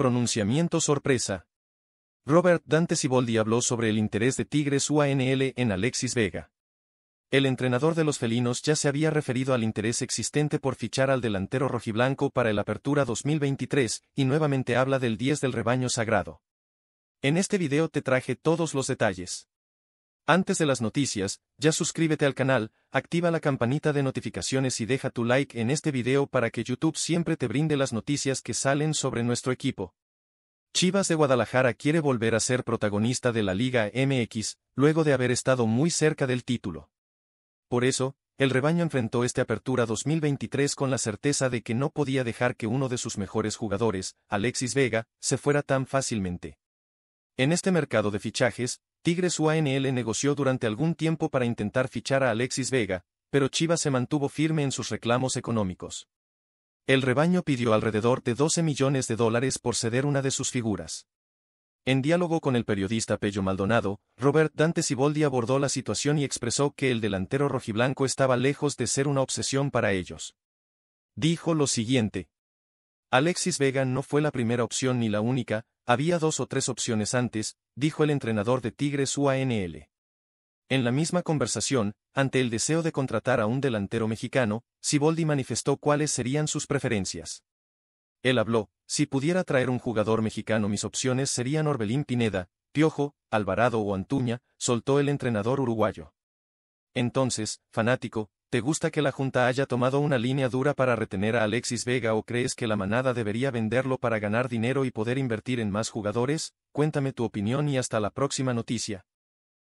Pronunciamiento sorpresa. Robert Dante Siboldi habló sobre el interés de Tigres UANL en Alexis Vega. El entrenador de los felinos ya se había referido al interés existente por fichar al delantero rojiblanco para el Apertura 2023, y nuevamente habla del 10 del rebaño sagrado. En este video te traje todos los detalles. Antes de las noticias, ya suscríbete al canal, activa la campanita de notificaciones y deja tu like en este video para que YouTube siempre te brinde las noticias que salen sobre nuestro equipo. Chivas de Guadalajara quiere volver a ser protagonista de la Liga MX, luego de haber estado muy cerca del título. Por eso, el rebaño enfrentó esta apertura 2023 con la certeza de que no podía dejar que uno de sus mejores jugadores, Alexis Vega, se fuera tan fácilmente. En este mercado de fichajes, Tigres UANL negoció durante algún tiempo para intentar fichar a Alexis Vega, pero Chivas se mantuvo firme en sus reclamos económicos. El rebaño pidió alrededor de 12 millones de dólares por ceder una de sus figuras. En diálogo con el periodista Pello Maldonado, Robert Dante Siboldi abordó la situación y expresó que el delantero rojiblanco estaba lejos de ser una obsesión para ellos. Dijo lo siguiente. Alexis Vega no fue la primera opción ni la única, había dos o tres opciones antes, dijo el entrenador de Tigres UANL. En la misma conversación, ante el deseo de contratar a un delantero mexicano, Siboldi manifestó cuáles serían sus preferencias. Él habló, si pudiera traer un jugador mexicano mis opciones serían Orbelín Pineda, Piojo, Alvarado o Antuña, soltó el entrenador uruguayo. Entonces, fanático, ¿Te gusta que la Junta haya tomado una línea dura para retener a Alexis Vega o crees que la manada debería venderlo para ganar dinero y poder invertir en más jugadores? Cuéntame tu opinión y hasta la próxima noticia.